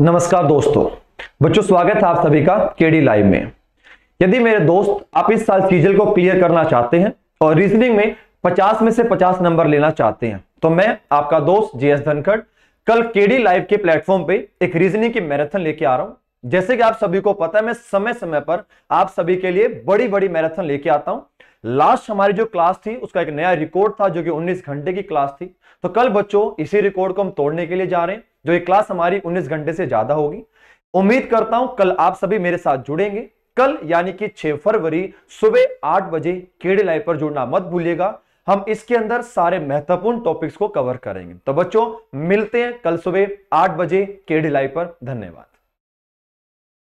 नमस्कार दोस्तों बच्चों स्वागत है आप सभी का केडी लाइव में यदि मेरे दोस्त आप इस साल सीजल को क्लियर करना चाहते हैं और रीजनिंग में 50 में से 50 नंबर लेना चाहते हैं तो मैं आपका दोस्त जे एस धनखड़ कल केडी लाइव के प्लेटफॉर्म पे एक रीजनिंग की मैराथन लेके आ रहा हूं जैसे कि आप सभी को पता है मैं समय समय पर आप सभी के लिए बड़ी बड़ी मैराथन लेके आता हूं लास्ट हमारी जो क्लास थी उसका एक नया रिकॉर्ड था जो कि 19 घंटे की क्लास थी तो कल बच्चों इसी रिकॉर्ड को हम तोड़ने के लिए जा रहे हैं जो ये क्लास हमारी 19 घंटे से ज्यादा होगी उम्मीद करता हूं कल आप सभी मेरे साथ जुड़ेंगे कल यानी कि 6 फरवरी सुबह 8 बजे केडी लाइव पर जुड़ना मत भूलिएगा हम इसके अंदर सारे महत्वपूर्ण टॉपिक्स को कवर करेंगे तो बच्चों मिलते हैं कल सुबह आठ बजे केड़े लाइव पर धन्यवाद